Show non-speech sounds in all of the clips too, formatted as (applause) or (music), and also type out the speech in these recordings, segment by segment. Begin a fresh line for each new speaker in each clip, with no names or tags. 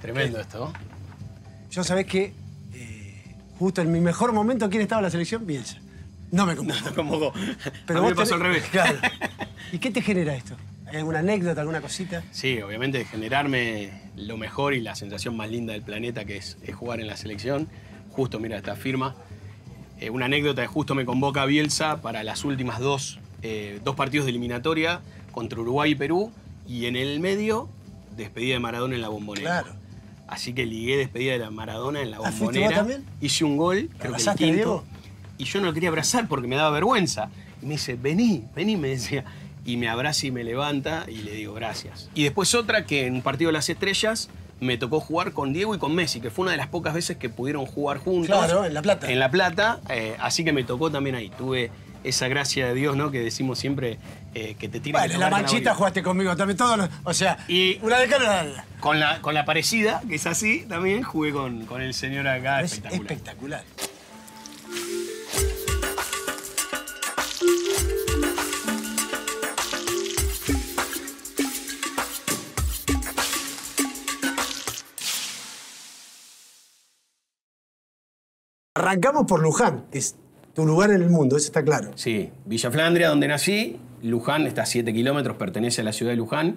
Tremendo esto. Yo sabés que eh, justo en mi mejor momento, ¿quién estaba en la selección? Bielsa. No me convocó. (laughs) No, convocó. me pasó al revés. Claro. (laughs) ¿Y qué te genera esto? ¿Hay alguna anécdota, alguna cosita?
Sí, obviamente generarme lo mejor y la sensación más linda del planeta que es, jugar en la selección. Justo, mira, esta firma. Eh, una anécdota de justo me convoca Bielsa para las últimas dos, eh, dos partidos de eliminatoria contra Uruguay y Perú. Y en el medio, despedida de Maradona en la bombonera. Claro. Así que ligué despedida de la Maradona en la ¿Ah, bombonera. Hice un gol, creo que el Y yo no lo quería abrazar porque me daba vergüenza. Y me dice, vení, vení, me decía. Y me abraza y me levanta y le digo gracias. Y después otra que en un partido de las estrellas me tocó jugar con Diego y con Messi, que fue una de las pocas veces que pudieron jugar juntos. Claro, en La Plata. En La Plata, eh, así que me tocó también ahí. Tuve esa gracia de Dios, ¿no? Que decimos siempre eh, que te tira. Vale, la manchita
jugaste conmigo también, todos
O sea, y una de Con la, con la parecida, que es así, también jugué con, el señor acá. espectacular. espectacular.
Arrancamos por Luján, que es tu lugar en el mundo, eso está claro.
Sí, Villa Flandria, donde nací, Luján, está a 7 kilómetros, pertenece a la ciudad de Luján.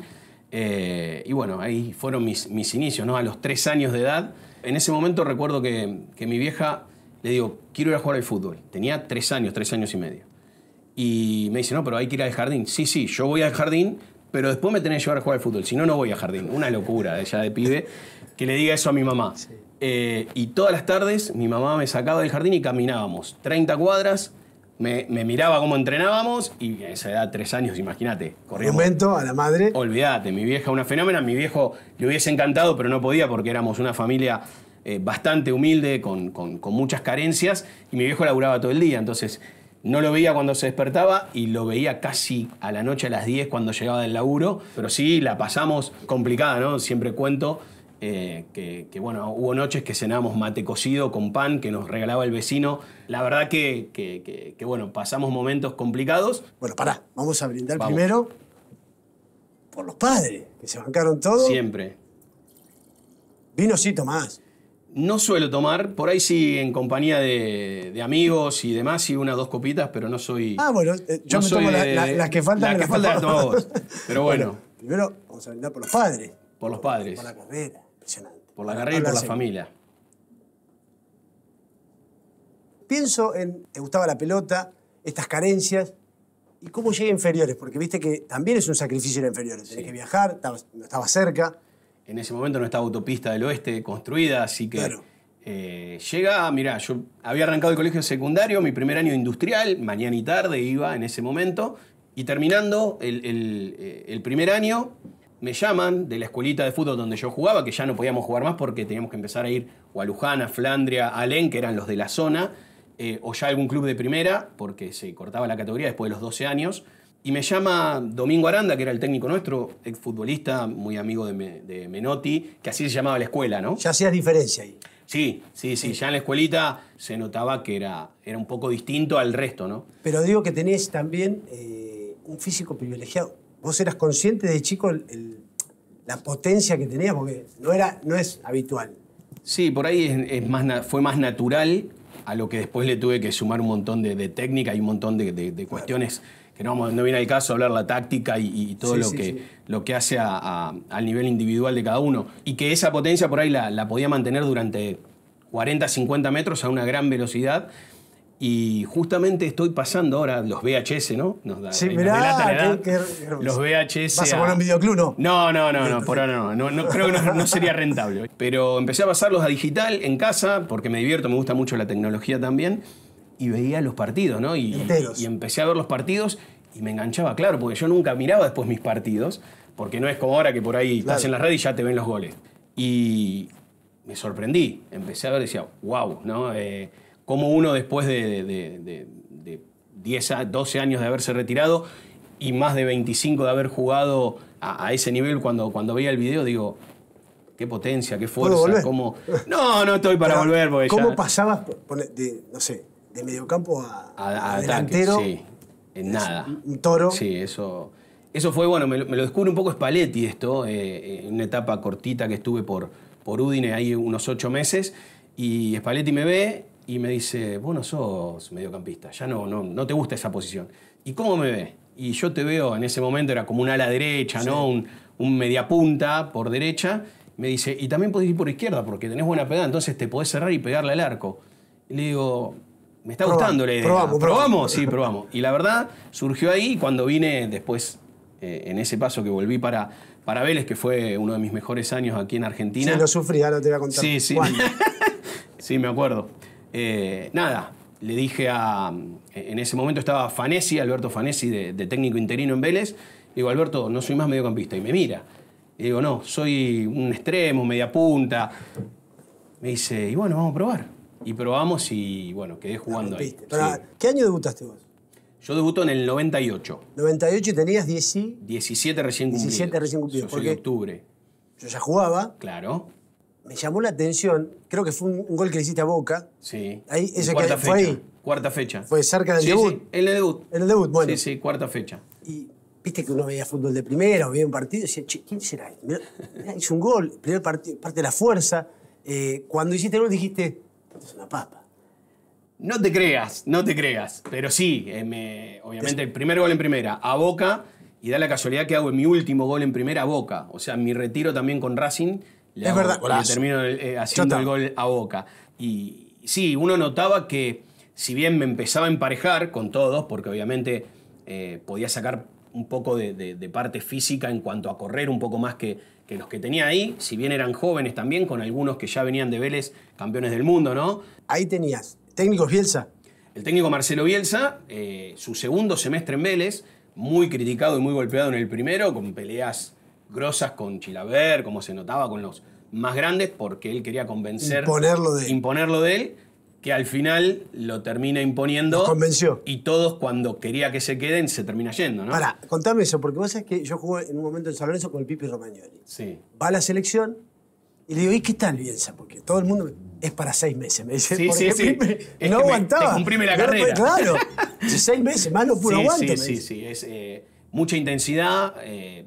Eh, y bueno, ahí fueron mis, mis inicios, ¿no? A los 3 años de edad. En ese momento recuerdo que, que mi vieja le digo, quiero ir a jugar al fútbol. Tenía 3 años, 3 años y medio. Y me dice, no, pero hay que ir al jardín. Sí, sí, yo voy al jardín, pero después me tenés que llevar a jugar al fútbol. Si no, no voy al jardín. Una locura, ella de pibe, que le diga eso a mi mamá. Eh, y todas las tardes mi mamá me sacaba del jardín y caminábamos 30 cuadras. Me, miraba cómo entrenábamos y a esa edad, tres años, imagínate. Un Momento a la madre. Olvídate, mi vieja una fenómena. Mi viejo le hubiese encantado, pero no podía porque éramos una familia eh, bastante humilde, con, con muchas carencias. Y mi viejo laburaba todo el día. Entonces, no lo veía cuando se despertaba y lo veía casi a la noche a las 10 cuando llegaba del laburo, pero sí la pasamos complicada, ¿no? Siempre cuento eh, que, bueno, hubo noches que cenábamos mate cocido con pan que nos regalaba el vecino. La verdad que, bueno, pasamos momentos complicados. Bueno, pará, vamos a brindar primero por los padres, que se bancaron todos. Siempre. Vino sí tomás. No suelo tomar, por ahí sí en compañía de, amigos y demás, sí o dos copitas, pero no soy... Ah, bueno,
eh, yo me tomo las que faltan. Las que faltan Pero (laughs) bueno. Primero vamos a brindar por los padres. Por los padres. Por la carrera. Por la carrera y por la familia. Pienso en, te gustaba la pelota, estas carencias, y cómo llegué a inferiores, porque viste que también es un sacrificio ir a inferiores. Tenés que viajar, no estaba cerca.
En ese momento no estaba autopista del oeste construida, así que claro. Eh, llega, mirá, yo había arrancado el colegio secundario, mi primer año industrial, mañana y tarde iba en ese momento, y terminando el eh, primer año, me llaman de la escuelita de fútbol donde yo jugaba, que ya no podíamos jugar más porque teníamos que empezar a ir o a Luján, Flandria, a Alén, que eran los de la zona, eh, o ya algún club de primera, porque se cortaba la categoría después de los 12 años. Y me llama Domingo Aranda, que era el técnico nuestro, exfutbolista, muy amigo de, Menotti, que así se llamaba la escuela, ¿no? Ya hacías diferencia ahí. Sí, sí, sí, ya en la escuelita se notaba que era, era un poco distinto al resto, ¿no?
Pero digo que tenés también eh, un físico privilegiado. ¿Vos eras consciente de chico la potencia que tenías? Porque
no, era, no es habitual. Sí, por ahí fue más natural, a lo que después le tuve que sumar un montón de, técnica y un montón de, cuestiones que no, no viene al caso hablar la táctica y, todo lo, que, lo que hace a, al nivel individual de cada uno. Y que esa potencia por ahí la, la podía mantener durante 40, 50 metros a una gran velocidad y justamente estoy pasando ahora los VHS, ¿no? Nos da, sí, mirá,
los VHS. ¿Vas a poner un videoclub, no?
No, no, no, no por ahora no. no, creo que no, sería rentable. Pero empecé a pasarlos a digital en casa, porque me divierto, me gusta mucho la tecnología también. Y veía los partidos, ¿no? Y, empecé a ver los partidos y me enganchaba, claro, porque yo nunca miraba después mis partidos, porque no es como ahora que por ahí estás en la red y ya te ven los goles. Y me sorprendí, empecé a ver y decía, wow, ¿no? Eh, como uno después de, 12 años de haberse retirado y más de 25 de haber jugado a, ese nivel cuando, cuando veía el video, digo, qué potencia, qué fuerza, cómo... No, no estoy para volver. ¿Cómo pasabas, de, no sé, de mediocampo a, delantero? sí. En nada. Un toro. Sí, eso... Eso fue, bueno, me lo, descubre un poco Spalletti esto, en eh, eh, una etapa cortita que estuve por, por Udine, ahí unos ocho meses, y Spalletti me ve y me dice, vos no sos mediocampista, ya no, no, no te gusta esa posición. ¿Y cómo me ve? Y yo te veo, en ese momento era como un ala derecha, ¿no? Un, un mediapunta por derecha. Me dice, y también podés ir por izquierda porque tenés buena pegada, entonces te podés cerrar y pegarle al arco. le digo, me está gustando la idea. Probamos, probamos, Sí, probamos. Y la verdad, surgió ahí cuando vine después, eh, en ese paso que volví para, para Vélez, que fue uno de mis mejores años aquí en Argentina. Sí, lo
sufrí, lo te voy a contar. Sí, sí.
(laughs) sí, me acuerdo. Eh, nada, le dije a. Eh, en ese momento estaba Fanesi, Alberto Fanesi, de, técnico interino en Vélez. Digo, Alberto, no soy más mediocampista. Y me mira. Y digo, no, soy un extremo, media punta. Me dice, y bueno, vamos a probar. Y probamos y bueno, quedé jugando ahí.
¿Qué año debutaste vos?
Yo debuto en el 98.
98 y tenías 10
17 recién cumplidos. 17 recién cumplidos. Yo soy de octubre.
Yo ya jugaba. Claro me llamó la atención, creo que fue un, gol que le hiciste a Boca. Sí. cuarta fecha. Fue ahí.
Cuarta fecha. Fue cerca del debut. Sí, en el debut. En el debut, bueno. Sí, sí, cuarta fecha.
Y viste que uno veía fútbol de primera o veía un partido y decía, ¿quién será? Este? hizo un gol, primer partido, parte de la fuerza. Eh, cuando hiciste el gol dijiste,
es una papa. No te creas, no te creas. Pero sí, eh, obviamente, el primer gol en primera, a Boca, y da la casualidad que hago mi último gol en primera a Boca. O sea, mi retiro también con Racing es verdad. termino eh, eh, haciendo el gol a boca. Y sí, uno notaba que si bien me empezaba a emparejar con todos, porque obviamente eh, podía sacar un poco de, parte física en cuanto a correr un poco más que, los que tenía ahí, si bien eran jóvenes también, con algunos que ya venían de Vélez, campeones del mundo, ¿no? Ahí tenías, técnico Bielsa. El técnico Marcelo Bielsa, su segundo semestre en Vélez, muy criticado y muy golpeado en el primero, con peleas grosas con Chilaver, como se notaba con los más grandes, porque él quería convencer. Imponerlo de él. Imponerlo de él, que al final lo termina imponiendo. convenció. Y todos, cuando quería que se queden, se termina yendo, ¿no? ahora contame
eso, porque vos sabés que yo jugué en un momento en San Lorenzo con el Pipi Romagnoli. Sí. Va a la selección y le digo, ¿y qué tal Bielsa? Porque todo el mundo es para seis meses, me dice. Sí, sí, sí. no aguantaba. Es la carrera. Claro.
(laughs) seis meses, más no puedo sí, Sí, sí, sí. Es, eh, mucha intensidad. Eh,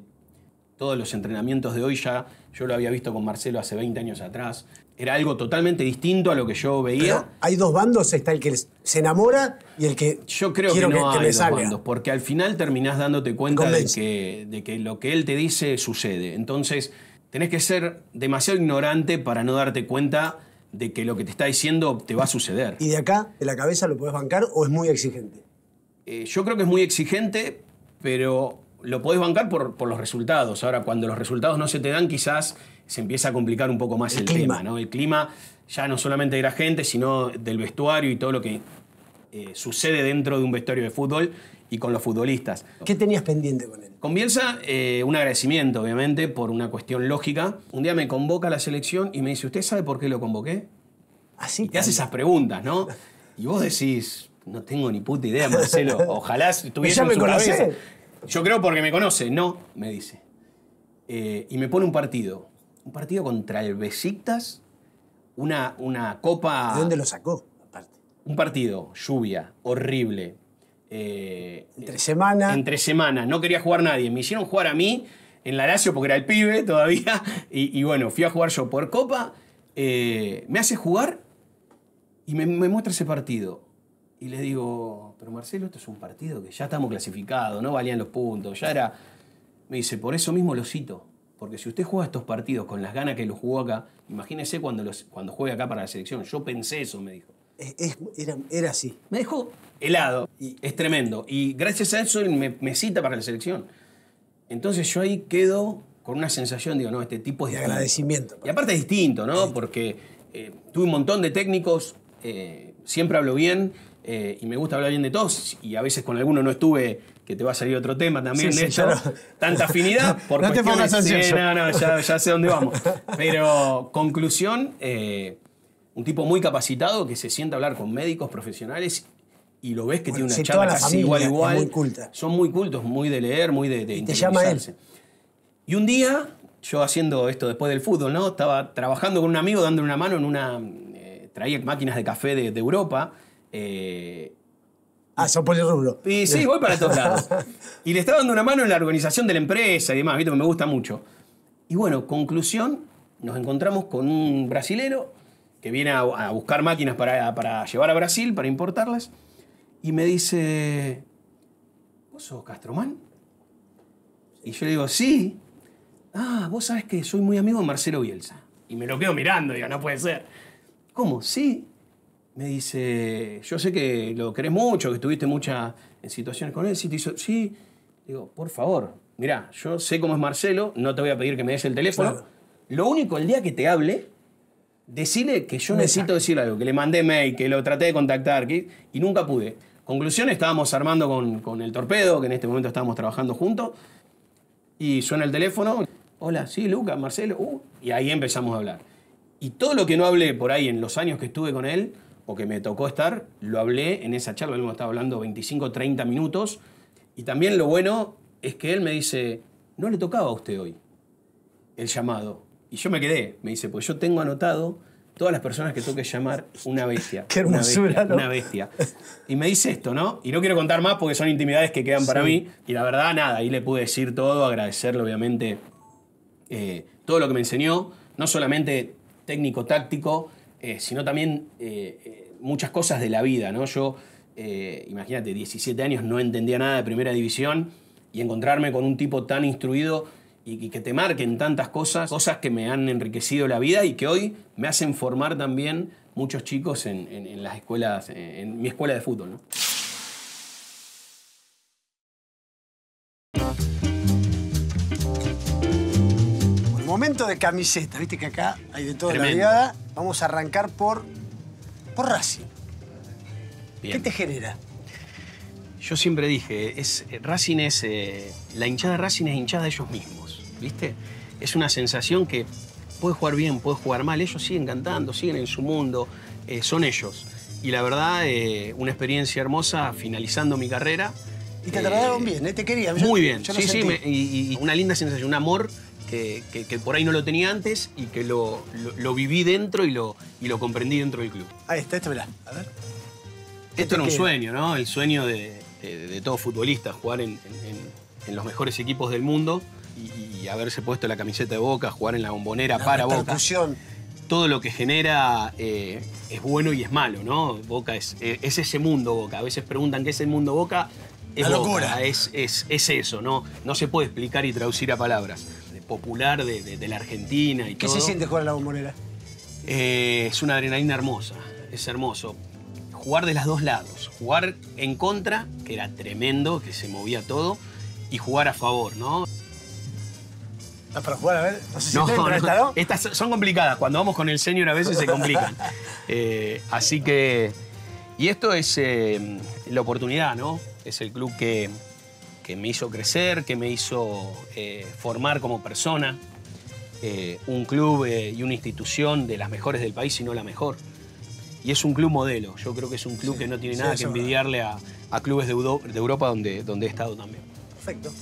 todos los entrenamientos de hoy ya yo lo había visto con Marcelo hace 20 años atrás. Era algo totalmente distinto a lo que yo veía.
hay dos bandos, está el que se enamora y el que Yo creo que no hay dos bandos,
porque al final terminás dándote cuenta de que, lo que él te dice sucede. Entonces, tenés que ser demasiado ignorante para no darte cuenta de que lo que te está diciendo te va a suceder. ¿Y de acá, de la
cabeza, lo puedes bancar o es muy exigente?
Eh, yo creo que es muy exigente, pero lo podés bancar por, los resultados. Ahora, cuando los resultados no se te dan, quizás se empieza a complicar un poco más el, clima tema, ¿no? El clima ya no solamente de la gente, sino del vestuario y todo lo que eh, sucede dentro de un vestuario de fútbol y con los futbolistas. ¿Qué
tenías pendiente
con él? Con eh, un agradecimiento, obviamente, por una cuestión lógica. Un día me convoca a la selección y me dice, ¿usted sabe por qué lo convoqué? Así. Ah, te hace esas preguntas, ¿no? Y vos decís, no tengo ni puta idea, Marcelo. (laughs) Ojalá estuviese en su cabeza. Yo creo porque me conoce. No, me dice. Eh, y me pone un partido. Un partido contra el Besiktas. Una, una copa... ¿De dónde lo sacó? Aparte. Un partido, lluvia, horrible. Eh, entre semana. Entre semana. No quería jugar nadie. Me hicieron jugar a mí en la Lazio porque era el pibe todavía. (laughs) Y, bueno, fui a jugar yo por copa. Eh, me hace jugar y me, me muestra ese partido. Y le digo, pero Marcelo, esto es un partido que ya estamos clasificados, no valían los puntos, ya era... Me dice, por eso mismo lo cito, porque si usted juega estos partidos con las ganas que lo jugó acá, imagínese cuando, los, cuando juegue acá para la selección. Yo pensé eso, me dijo. era, así. Me dejó helado. Y, es tremendo. Y gracias a eso me, cita para la selección. Entonces yo ahí quedo con una sensación, digo, no, este tipo es de agradecimiento. Y pues. aparte es distinto, ¿no? Porque eh, tuve un montón de técnicos, eh, siempre hablo bien eh, y me gusta hablar bien de todos, y a veces con alguno no estuve, que te va a salir otro tema también Tanta afinidad. (laughs) por no te pongas ansioso. no, ya, sé dónde vamos. (laughs) Pero, conclusión, eh, un tipo muy capacitado que se sienta a hablar con médicos profesionales y lo ves que tiene una charla igual igual. Muy culta. Son muy cultos, muy de leer, muy de, y Te llama él. Y un día, yo haciendo esto después del fútbol, ¿no? Estaba trabajando con un amigo, dándole una mano en una... Eh, traía máquinas de café de, de Europa eh, ah, son polirrubro. Y sí, voy para todos lados. Y le estaba dando una mano en la organización de la empresa y demás, ¿viste? me gusta mucho. Y bueno, conclusión, nos encontramos con un brasilero que viene a, buscar máquinas para, para, llevar a Brasil, para importarlas, y me dice, ¿vos sos Castromán? Y yo le digo, sí. Ah, vos sabés que soy muy amigo de Marcelo Bielsa. Y me lo quedo mirando, digo, no puede ser. ¿Cómo? Sí me dice, yo sé que lo querés mucho, que estuviste muchas situaciones con él, sí, te hizo, sí, digo, por favor, mirá, yo sé cómo es Marcelo, no te voy a pedir que me des el teléfono, lo único, el día que te hable, decirle que yo necesito decirle algo, que le mandé mail, que lo traté de contactar, y nunca pude. Conclusión, estábamos armando con, el torpedo, que en este momento estábamos trabajando juntos, y suena el teléfono, hola, sí, Luca, Marcelo, uh", y ahí empezamos a hablar. Y todo lo que no hablé por ahí en los años que estuve con él, o que me tocó estar, lo hablé en esa charla, hemos estado hablando 25, 30 minutos, y también lo bueno es que él me dice, no le tocaba a usted hoy el llamado. Y yo me quedé, me dice, pues yo tengo anotado todas las personas que toque llamar una bestia. (laughs) una bestia, una bestia. Y me dice esto, ¿no? Y no quiero contar más porque son intimidades que quedan para mí. Y la verdad, nada, ahí le pude decir todo, agradecerle obviamente eh, todo lo que me enseñó, no solamente técnico-táctico, eh, sino también eh, eh, muchas cosas de la vida, ¿no? Yo, imagínate, 17 años no entendía nada de primera división y encontrarme con un tipo tan instruido y, que te marquen tantas cosas, cosas que me han enriquecido la vida y que hoy me hacen formar también muchos chicos en, las escuelas, en mi escuela de fútbol, ¿no?
de camiseta. Viste que acá
hay de toda la vida.
Vamos a arrancar por, por Racing.
¿Qué te genera? Yo siempre dije, es, Racing es. Eh, la hinchada de Racing es hinchada de ellos mismos. ¿Viste? Es una sensación que puede jugar bien, puede jugar mal. Ellos siguen cantando, siguen en su mundo. Eh, son ellos. Y la verdad, eh, una experiencia hermosa finalizando mi carrera. Y te trataron
bien, te querían. Muy bien, sí, sí,
y una linda sensación, un amor que, por ahí no lo tenía antes y que lo, viví dentro y lo, y lo comprendí dentro del club.
Ahí está, Esto, mirá. A ver.
Esto, era un sueño, ¿no? El sueño de, de, todo futbolista, jugar en, los mejores equipos del mundo y, haberse puesto la camiseta de Boca, jugar en la bombonera para Boca. Todo lo que genera eh, es bueno y es malo, ¿no? Boca es, eh, es ese mundo Boca. A veces preguntan qué es el mundo Boca. Es locura. es, es, es eso, ¿no? No se puede explicar y traducir a palabras popular de, la Argentina y ¿Qué todo. ¿Qué se siente jugar la bombonera? Eh, es una adrenalina hermosa, es hermoso. Jugar de los dos lados, jugar en contra, que era tremendo, que se movía todo, y jugar a favor, ¿no? Ah, para jugar, a ver, no sé si Estas son complicadas, cuando vamos con el senior a veces se complican. (laughs) Eh, así que, y esto es eh, la oportunidad, ¿no? Es el club que, que me hizo crecer, que me hizo eh, formar como persona. Eh, un club eh, y una institución de las mejores del país, si no la mejor. Y es un club modelo. Yo creo que es un club que no tiene nada que envidiarle a, clubes de, Europa donde, he estado también. Perfecto.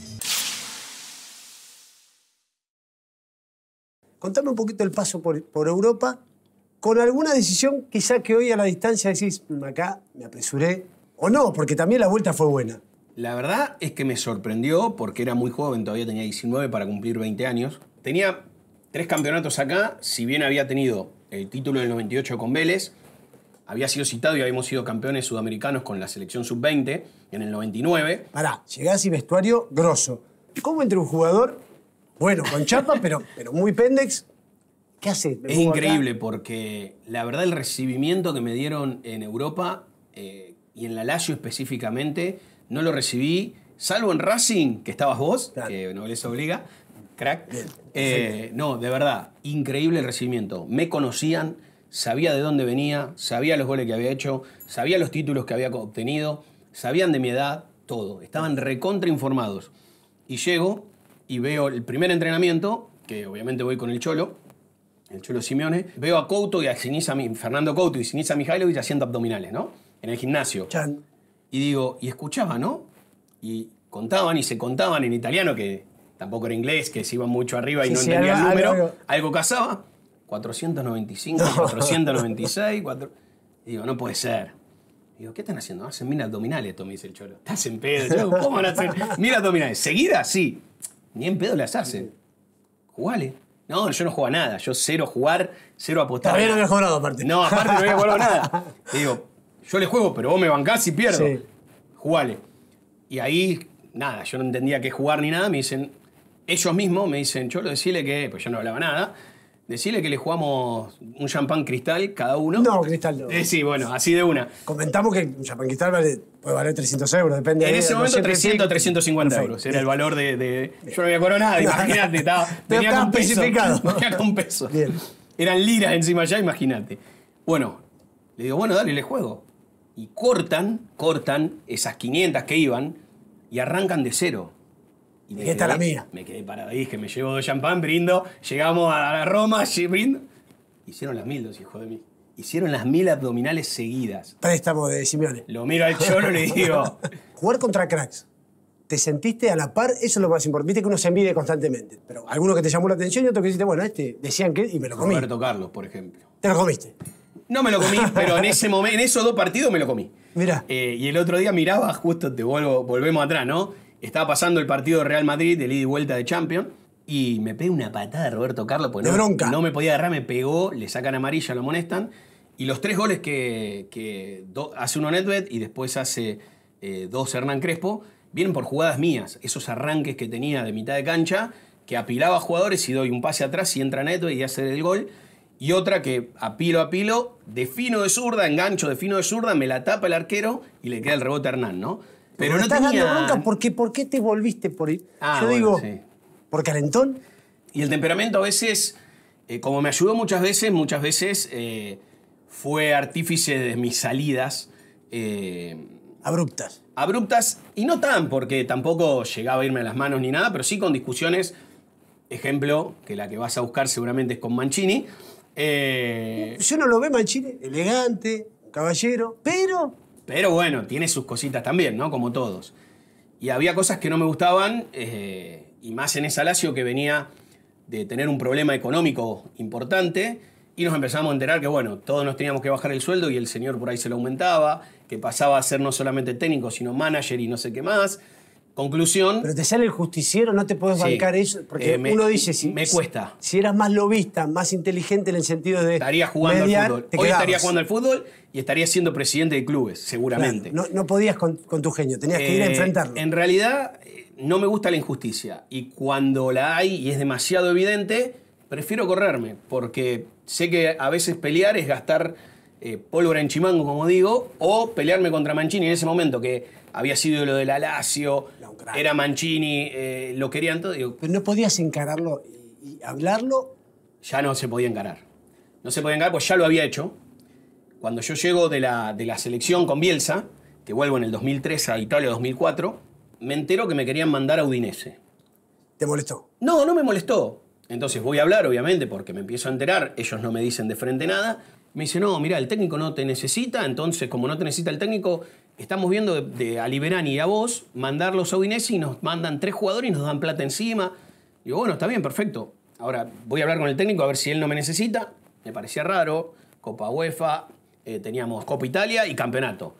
Contame un poquito el paso por, por Europa con alguna decisión quizá que hoy a la distancia decís, mm, acá me apresuré, o no, porque también la vuelta fue buena.
La verdad es que me sorprendió porque era muy joven, todavía tenía 19 para cumplir 20 años. Tenía tres campeonatos acá, si bien había tenido el título del 98 con Vélez, había sido citado y habíamos sido campeones sudamericanos con la selección sub-20 en el 99. Pará,
llegás y vestuario grosso. ¿Cómo entre un jugador, bueno, con chapa, (laughs) pero, pero muy pendex? ¿Qué hace? Es increíble
porque la verdad el recibimiento que me dieron en Europa eh, y en la Lazio específicamente no lo recibí, salvo en Racing, que estabas vos, que no les obliga, crack. Eh, no, de verdad, increíble el recibimiento. Me conocían, sabía de dónde venía, sabía los goles que había hecho, sabía los títulos que había obtenido, sabían de mi edad, todo. Estaban recontrainformados Y llego y veo el primer entrenamiento, que obviamente voy con el Cholo, el Cholo Simeone. Veo a Couto y a Sinisa, Fernando Couto y Sinisa Mijailovic haciendo abdominales, ¿no? En el gimnasio. Chan. Y digo, y escuchaba, ¿no? Y contaban y se contaban en italiano, que tampoco era inglés, que se iba mucho arriba y no entendía el número. Algo, cazaba, casaba. 495, 496, 4... Y digo, no puede ser. digo, ¿qué están haciendo? Hacen mil abdominales, esto me dice el cholo. Estás en pedo. (laughs) ¿Cómo van a hacer mil abdominales? ¿Seguida? Sí. Ni en pedo las hacen. Jugale. No, yo no juego a nada. Yo cero jugar, cero apostar. También no había jugado, aparte. No, aparte no había jugado nada. (laughs) digo, yo le juego, pero vos me bancás y pierdo. Sí. Jugale. Y ahí, nada, yo no entendía qué jugar ni nada. Me dicen, ellos mismos me dicen, Cholo, decirle que, pues yo no hablaba nada, decirle que le jugamos un champán cristal cada uno. No, cristal no. (laughs) sí, bueno, así de una. Comentamos que un champán cristal puede
valer 300 euros,
depende. En ese momento 300, 350 euros. Era el valor de, Yo no había coronado, (laughs) imagínate, estaba, tenía con peso. Tenía (laughs) con peso. Bien. Eran liras encima ya, imagínate. Bueno, le digo, bueno, dale, le juego y cortan, cortan esas 500 que iban y arrancan de cero. Y me quedé, la mía. Me quedé parado ahí, que me llevo dos champán, brindo, llegamos a Roma, brindo. Hicieron las mil dos, hijo de mí. Hicieron las mil abdominales seguidas.
Préstamo de Simeone. Lo miro al cholo y le digo. (laughs) Jugar contra cracks. ¿Te sentiste a la par? Eso es lo más importante. Viste que uno se envide constantemente. Pero alguno que te llamó la atención y otros que dijiste, bueno, este decían que. y me lo comí. Roberto
Carlos, por ejemplo. Te lo comiste. No me lo comí, (laughs) pero en ese momento, en esos dos partidos me lo comí. Mira. Eh, y el otro día miraba, justo te vuelvo, volvemos atrás, ¿no? Estaba pasando el partido de Real Madrid, De ida y vuelta de Champions, y me pegó una patada de Roberto Carlos, pues no, me podía agarrar, me pegó, le sacan amarilla, lo molestan. Y los tres goles que, hace uno Nedved y después hace eh, dos Hernán Crespo, vienen por jugadas mías, esos arranques que tenía de mitad de cancha, que apilaba jugadores y doy un pase atrás y entra Nedved y hace el gol. Y otra que a pilo a pilo, de fino de zurda, engancho de fino de zurda, me la tapa el arquero y le queda el rebote Hernán, ¿no?
Pero, no te tenía... estás dando bronca
porque ¿por qué te volviste por ahí? Ah, Yo digo, por calentón. Y el temperamento a veces, eh, como me ayudó muchas veces, muchas veces eh, fue artífice de mis salidas. Eh, abruptas. Abruptas, y no tan, porque tampoco llegaba a irme a las manos ni nada, pero sí con discusiones. Ejemplo, que la que vas a buscar seguramente es con Mancini eh, Yo no lo veo chile, elegante, caballero, pero... Pero bueno, tiene sus cositas también, ¿no? Como todos. Y había cosas que no me gustaban, eh, y más en esa Lazio que venía de tener un problema económico importante, y nos empezamos a enterar que, bueno, todos nos teníamos que bajar el sueldo y el señor por ahí se lo aumentaba, que pasaba a ser no solamente técnico, sino manager y no sé qué más. Conclusión. Pero te sale el justiciero, no te puedes bancar eso. Porque eh, uno dice. Si, me cuesta. Si, eras más lobista, más inteligente en el sentido de. Estaría jugando al fútbol. Hoy estaría jugando al fútbol y estaría siendo presidente de clubes, seguramente.
no, podías con, tu genio, tenías que ir a eh, enfrentarlo.
En realidad, eh, no me gusta la injusticia. Y cuando la hay y es demasiado evidente, prefiero correrme. Porque sé que a veces pelear es gastar eh, pólvora en chimango, como digo, o pelearme contra Mancini en ese momento, que había sido lo del la era Mancini, eh, lo querían todo. Pero no podías encararlo y, hablarlo. Ya no se podía encarar. No se podía encarar, pues ya lo había hecho. Cuando yo llego de la, selección con Bielsa, que vuelvo en el 2003 a Italia 2004, me entero que me querían mandar a Udinese. ¿Te molestó? No, no me molestó. Entonces voy a hablar, obviamente, porque me empiezo a enterar, ellos no me dicen de frente nada me dice, no, mira, el técnico no te necesita, entonces como no te necesita el técnico, estamos viendo de, a Liberani y a vos mandarlos a Udinese y nos mandan tres jugadores y nos dan plata encima. Digo, bueno, está bien, perfecto. Ahora voy a hablar con el técnico a ver si él no me necesita. Me parecía raro. Copa UEFA, eh, teníamos Copa Italia y campeonato.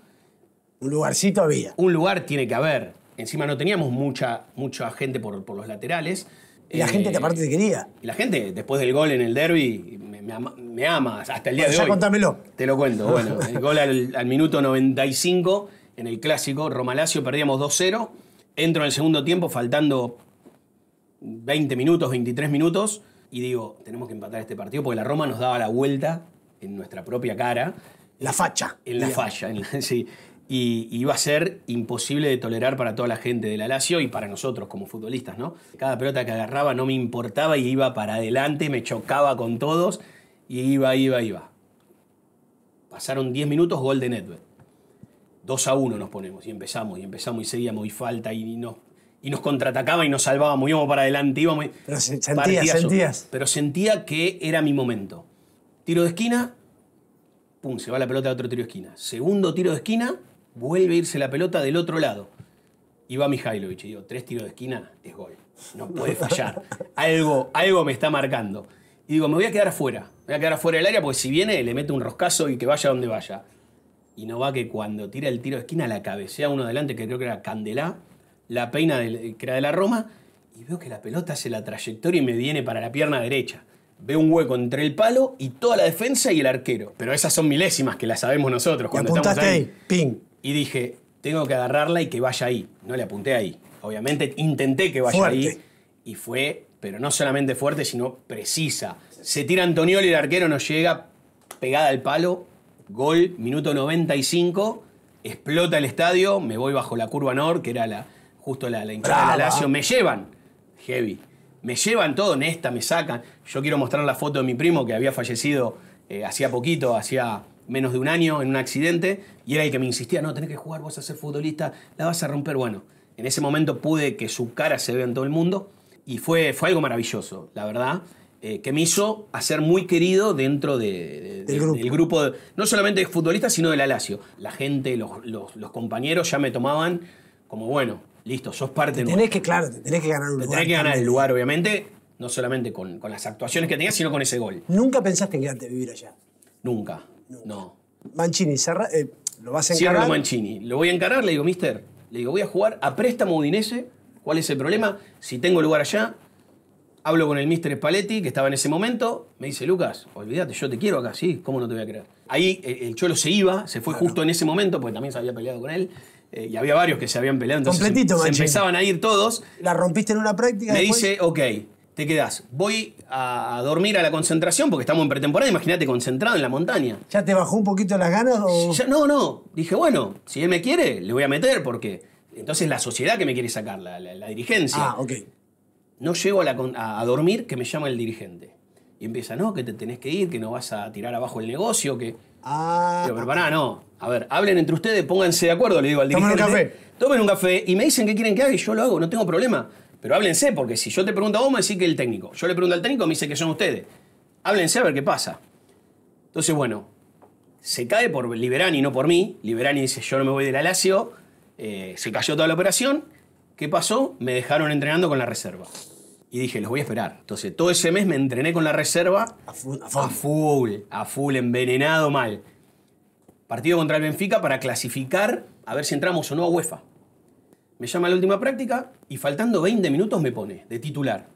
Un lugarcito había. Un lugar tiene que haber. Encima no teníamos mucha, mucha gente por, los laterales. Y la gente que eh, aparte te quería. Y la gente, después del gol en el derby, me, ama, hasta el día de hoy. contámelo. Te lo cuento. Bueno, (laughs) el gol al, minuto 95 en el clásico roma Lazio, perdíamos 2-0. Entro en el segundo tiempo faltando 20 minutos, 23 minutos y digo, tenemos que empatar este partido porque la Roma nos daba la vuelta en nuestra propia cara. La facha. En la facha, (laughs) sí. Y, iba a ser imposible de tolerar para toda la gente de la Lazio y para nosotros como futbolistas, ¿no? Cada pelota que agarraba no me importaba y iba para adelante, me chocaba con todos y iba, iba, iba. Pasaron 10 minutos, gol de Nedved 2 a 1 nos ponemos y empezamos y empezamos y seguíamos y falta y nos, y nos contraatacaba y nos salvaba íbamos para adelante, Pero Pero sentía que era mi momento. Tiro de esquina, pum, se va la pelota de otro tiro de esquina. Segundo tiro de esquina, vuelve a irse la pelota del otro lado. Y va Mihailovic y digo, tres tiros de esquina es gol. No puede fallar. Algo, algo me está marcando. Y digo, me voy a quedar afuera. Me voy a quedar afuera del área porque si viene, le mete un roscazo y que vaya donde vaya. Y no va que cuando tira el tiro de esquina la cabecea uno adelante, que creo que era Candelá, la peina que era de la Roma, y veo que la pelota hace la trayectoria y me viene para la pierna derecha. Veo un hueco entre el palo y toda la defensa y el arquero. Pero esas son milésimas que las sabemos nosotros cuando y estamos ahí. Ping. Y dije, tengo que agarrarla y que vaya ahí. No le apunté ahí. Obviamente intenté que vaya ahí y fue pero no solamente fuerte, sino precisa. Se tira Antonioli, el arquero no llega, pegada al palo, gol, minuto 95, explota el estadio, me voy bajo la curva Nord, que era la, justo la, la me llevan, heavy, me llevan todo, Nesta, me sacan. Yo quiero mostrar la foto de mi primo que había fallecido eh, hacía poquito, hacía menos de un año en un accidente y era el que me insistía, no, tenés que jugar, vas a ser futbolista, la vas a romper. Bueno, en ese momento pude que su cara se vea en todo el mundo y fue, fue algo maravilloso, la verdad, eh, que me hizo ser muy querido dentro del, grupo. no solamente de futbolistas, sino del Alacio. La gente, los, los, compañeros ya me tomaban como, bueno, listo, sos parte de... Tenés que, claro, tenés que ganar un
lugar. Tenés que ganar el
lugar, obviamente, no solamente con, las actuaciones que tenías, sino con ese gol.
¿Nunca pensaste que quedarte a vivir allá? Nunca, no. Mancini, eh, ¿lo vas a encarar? Cierro Mancini,
lo voy a encarar, le digo, mister, le digo, voy a jugar a préstamo Udinese ¿Cuál es el problema? Si tengo lugar allá, hablo con el Mister Spalletti, que estaba en ese momento, me dice, Lucas, olvídate, yo te quiero acá, sí, ¿cómo no te voy a creer? Ahí eh, el, Cholo se iba, se fue justo en ese momento, porque también se había peleado con él, eh, y había varios que se habían peleado, entonces Completito, se, empezaban a ir todos. La rompiste en una práctica. Me dice, ok, te quedás, voy a, dormir a la concentración, porque estamos en pretemporada, imagínate concentrado en la montaña. ¿Ya
te bajó un poquito las ganas? Ya, no, no,
dije, bueno, si él me quiere, le voy a meter, porque entonces la sociedad que me quiere sacar, la, dirigencia. Ah, ok. No llego a, dormir que me llama el dirigente. Y empieza, no, que te tenés que ir, que no vas a tirar abajo el negocio, que... Ah. Pero, ah, pará, ah. no. A ver, hablen entre ustedes, pónganse de acuerdo, le digo al dirigente. Tomen un café. Tomen un café y me dicen qué quieren que haga y yo lo hago, no tengo problema. Pero háblense, porque si yo te pregunto a vos, me decís que el técnico. Yo le pregunto al técnico, me dice que son ustedes. Háblense a ver qué pasa. Entonces, bueno, se cae por Liberani, no por mí. Liberani dice, yo no me voy de la Lazio eh, se cayó toda la operación. ¿Qué pasó? Me dejaron entrenando con la reserva. Y dije, los voy a esperar. Entonces, todo ese mes me entrené con la reserva a full, a full, envenenado mal. Partido contra el Benfica para clasificar a ver si entramos o no a UEFA. Me llama a la última práctica y faltando 20 minutos me pone de titular.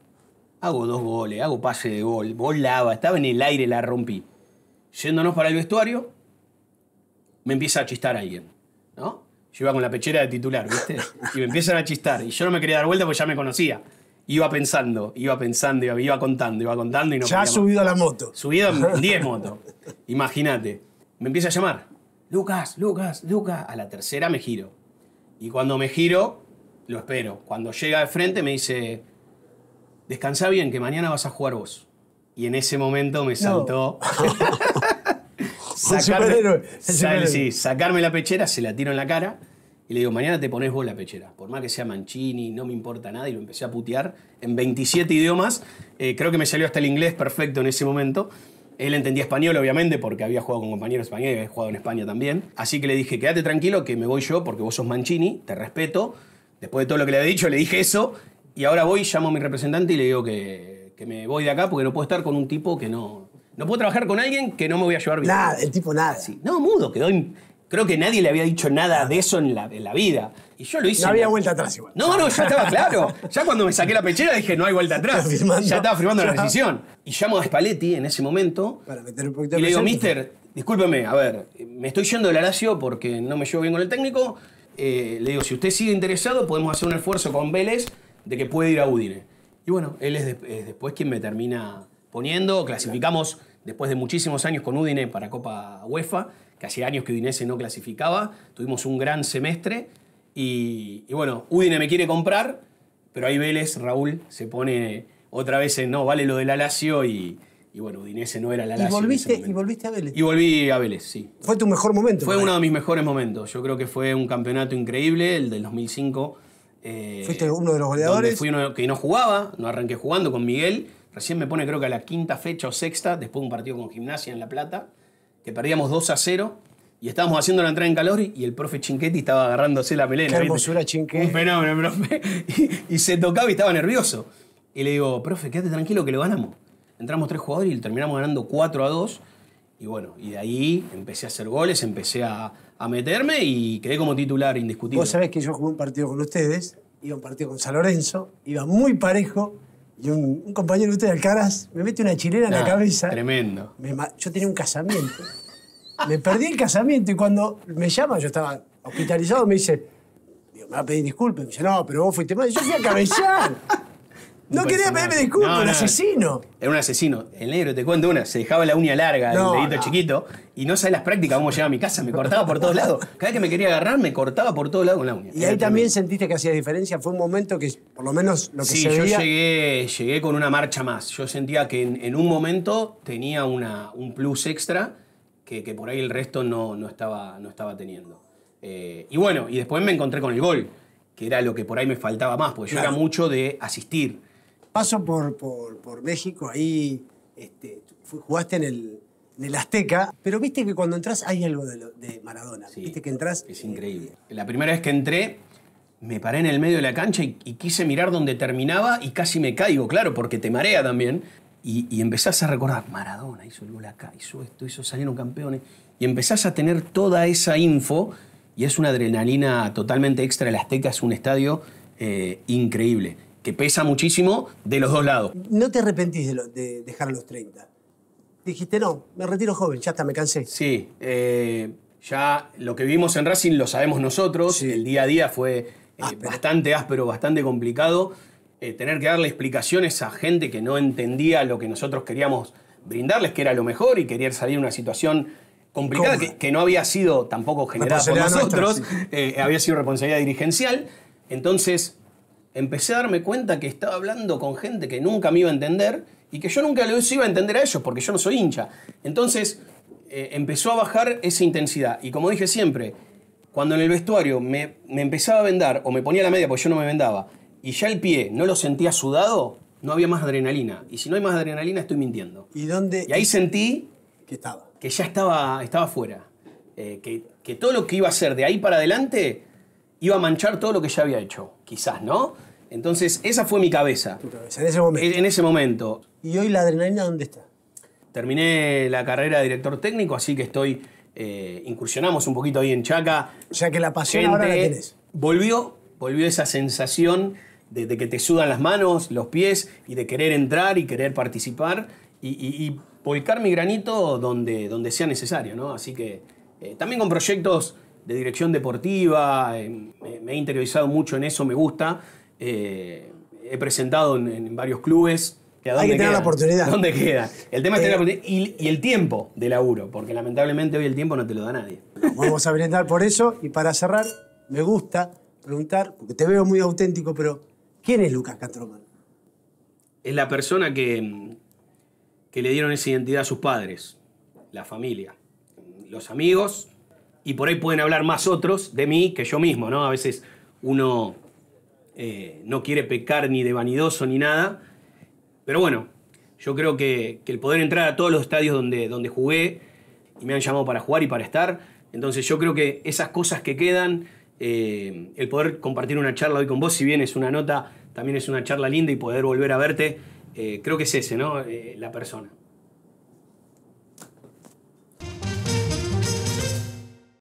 Hago dos goles, hago pase de gol, volaba, estaba en el aire, la rompí. Yéndonos para el vestuario, me empieza a chistar alguien, ¿no? Yo iba con la pechera de titular, ¿viste? (laughs) Y me empiezan a chistar. Y yo no me quería dar vuelta porque ya me conocía. Iba pensando, iba pensando, iba, iba contando, iba contando y no Ya ha subido a la moto. Subido en 10 (laughs) motos. Imagínate. Me empieza a llamar. Lucas, Lucas, Lucas. A la tercera me giro. Y cuando me giro, lo espero. Cuando llega de frente me dice, descansa bien, que mañana vas a jugar vos. Y en ese momento me saltó. (laughs) sacarme, sacarme la pechera, se la tiro en la cara. Y le digo, mañana te pones vos la pechera. Por más que sea Mancini, no me importa nada. Y lo empecé a putear en 27 idiomas. Eh, creo que me salió hasta el inglés perfecto en ese momento. Él entendía español, obviamente, porque había jugado con compañeros españoles y había jugado en España también. Así que le dije, quédate tranquilo que me voy yo porque vos sos Mancini, te respeto. Después de todo lo que le había dicho, le dije eso. Y ahora voy, llamo a mi representante y le digo que, que me voy de acá porque no puedo estar con un tipo que no... No puedo trabajar con alguien que no me voy a llevar bien. Nada, el tipo nada. Sí. No, mudo, quedó... Creo que nadie le había dicho nada de eso en la, vida. Y yo lo hice. No había vuelta atrás igual. No, no, ya estaba claro. Ya cuando me saqué la pechera dije, no hay vuelta atrás. Ya estaba firmando la decisión. Y llamo a Spalletti en ese momento. Para meter un poquito Y le digo, mister, discúlpeme, a ver, me estoy yendo del Lazio porque no me llevo bien con el técnico. Eh, le digo, si usted sigue interesado, podemos hacer un esfuerzo con Vélez de que puede ir a Udine. Y bueno, él es, es después quien me termina poniendo. Clasificamos después de muchísimos años con Udine para Copa UEFA que hacía años que Udinese no clasificaba. Tuvimos un gran semestre y, bueno, Udine me quiere comprar, pero ahí Vélez, Raúl, se pone otra vez en no, vale lo del La y, y bueno, Udinese no era la Lazio. ¿Y
volviste, ¿Y volviste a Vélez?
Y volví a Vélez, sí. ¿Fue tu mejor momento? Fue uno de mis mejores momentos. Yo creo que fue un campeonato increíble, el del 2005. Eh, ¿Fuiste uno de los goleadores? Fui uno que no jugaba, no arranqué jugando con Miguel. Recién me pone creo que a la quinta fecha o sexta, después de un partido con Gimnasia en La Plata que perdíamos 2 a 0 y estábamos haciendo la entrada en calor y el profe Chinquetti estaba agarrándose la melena. Qué hermosura, Un fenómeno, profe. (laughs) Y, se tocaba y estaba nervioso. Y le digo, profe, quédate tranquilo que lo ganamos. Entramos tres jugadores y terminamos ganando 4 a 2. Y bueno, y de ahí empecé a hacer goles, empecé a, a meterme y quedé como titular indiscutible. Vos
sabés que yo jugué un partido con ustedes, iba un partido con San Lorenzo, iba muy parejo y un, compañero de Alcaraz me mete una chilena en la ah, cabeza.
Tremendo.
yo tenía un casamiento. me perdí el casamiento y cuando me llama, yo estaba hospitalizado, me dice, me va a pedir disculpas. Me dice, no, pero vos fuiste mal. yo fui a cabellar.
No quería pedirme disculpas, un asesino. Era un asesino. El negro, te cuento una, se dejaba la uña larga, el dedito chiquito, y no sabía las prácticas cómo llegaba a mi casa, me cortaba por todos lados. Cada vez que me quería agarrar, me cortaba por todos lados con la uña. ¿Y ahí también sentiste
que hacía diferencia? Fue un momento que, por lo menos, lo que se Sí, yo
llegué, llegué con una marcha más. Yo sentía que en, un momento tenía una, un plus extra que, por ahí el resto no, estaba, no estaba teniendo. Eh, y bueno, y después me encontré con el gol, que era lo que por ahí me faltaba más, porque yo era mucho de asistir
paso por, por, México, ahí este, jugaste en el, Azteca, pero viste que cuando entras hay algo de,
Maradona. viste que entras. Es eh, increíble. La primera vez que entré, me paré en el medio de la cancha y, quise mirar dónde terminaba y casi me caigo, claro, porque te marea también. Y, empezás a recordar, Maradona hizo el gol acá, hizo esto, hizo, salieron campeones. Y empezás a tener toda esa info y es una adrenalina totalmente extra. El Azteca es un estadio eh, increíble que pesa muchísimo de los dos lados.
No te arrepentís de, dejar a los 30. Dijiste, no,
me retiro joven, ya está, me cansé. Sí, eh, ya lo que vivimos en Racing lo sabemos nosotros. El día a día fue eh, bastante áspero, bastante complicado. Eh, tener que darle explicaciones a gente que no entendía lo que nosotros queríamos brindarles, que era lo mejor, y quería salir de una situación complicada que, no había sido tampoco generada por nosotros, había sido responsabilidad dirigencial. Entonces, empecé a darme cuenta que estaba hablando con gente que nunca me iba a entender y que yo nunca les iba a entender a ellos porque yo no soy hincha. Entonces eh, empezó a bajar esa intensidad. Y como dije siempre, cuando en el vestuario me, empezaba a vendar o me ponía la media porque yo no me vendaba y ya el pie no lo sentía sudado, no había más adrenalina. Y si no hay más adrenalina, estoy mintiendo. ¿Y dónde? Y ahí sentí que estaba. Que ya estaba, estaba fuera. Eh, que, que todo lo que iba a hacer de ahí para adelante iba a manchar todo lo que ya había hecho. Quizás, ¿no? Entonces, esa fue mi cabeza. en ese momento. ¿Y hoy la adrenalina dónde está? Terminé la carrera de director técnico, así que estoy. Eh, incursionamos un poquito ahí en Chaca. O sea que la pasión ahora la tenés. Volvió, volvió esa sensación de, que te sudan las manos, los pies y de querer entrar y querer participar y, volcar mi granito donde, donde sea necesario, ¿no? Así que eh, también con proyectos de dirección deportiva, eh, me, me, he interiorizado mucho en eso, me gusta. Eh, he presentado en, varios clubes. Que Hay que tener la oportunidad. (laughs) ¿Dónde queda? El tema es tener la eh, oportunidad y, el tiempo de laburo, porque lamentablemente hoy el tiempo no te lo da nadie.
Vamos a brindar por eso y para cerrar, me gusta preguntar, porque te veo muy auténtico, pero ¿quién es Lucas Catroman?
Es la persona que, que le dieron esa identidad a sus padres, la familia, los amigos, y por ahí pueden hablar más otros de mí que yo mismo, ¿no? A veces uno eh, no quiere pecar ni de vanidoso ni nada. Pero bueno, yo creo que, el poder entrar a todos los estadios donde, donde jugué y me han llamado para jugar y para estar, entonces yo creo que esas cosas que quedan, eh, el poder compartir una charla hoy con vos, si bien es una nota, también es una charla linda y poder volver a verte, eh, creo que es ese, ¿no? la persona.